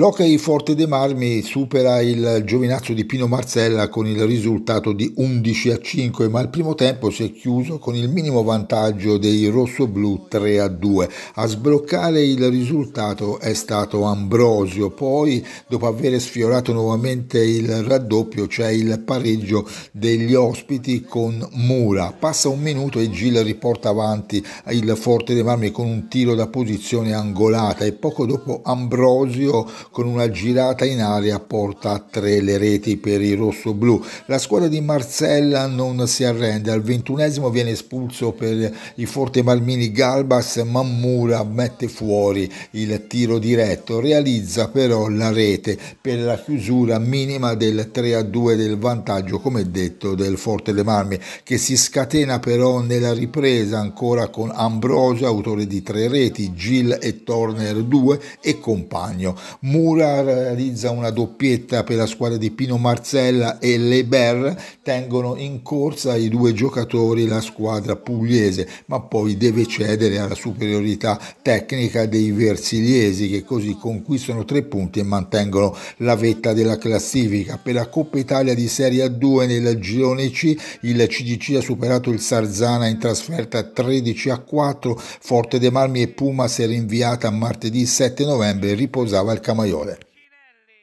L'Hockey Forte dei Marmi supera il giovinazzo di Pino Marzella con il risultato di 11 a 5, ma il primo tempo si è chiuso con il minimo vantaggio dei rossoblù 3 a 2. A sbloccare il risultato è stato Ambrosio, poi dopo aver sfiorato nuovamente il raddoppio c'è il pareggio degli ospiti con Mura. Passa un minuto e Gil riporta avanti il Forte dei Marmi con un tiro da posizione angolata e poco dopo Ambrosio con una girata in aria porta a tre le reti per i rossoblù. La squadra di Marcella non si arrende, al ventunesimo viene espulso per i Forte Malmini Galbas, Mammura mette fuori il tiro diretto, realizza però la rete per la chiusura minima del 3 a 2 del vantaggio, come detto, del Forte Le Marmi, che si scatena però nella ripresa ancora con Ambrosio, autore di tre reti, Gil e Turner 2 e compagno. Mura realizza una doppietta per la squadra di Pino Marzella e Leber tengono in corsa i due giocatori la squadra pugliese, ma poi deve cedere alla superiorità tecnica dei versiliesi che così conquistano tre punti e mantengono la vetta della classifica. Per la Coppa Italia di Serie A2 nel girone C il CDC ha superato il Sarzana in trasferta 13 a 4, Forte De Marmi e Puma si è rinviata martedì 7 novembre e riposava il campionato ma ei ole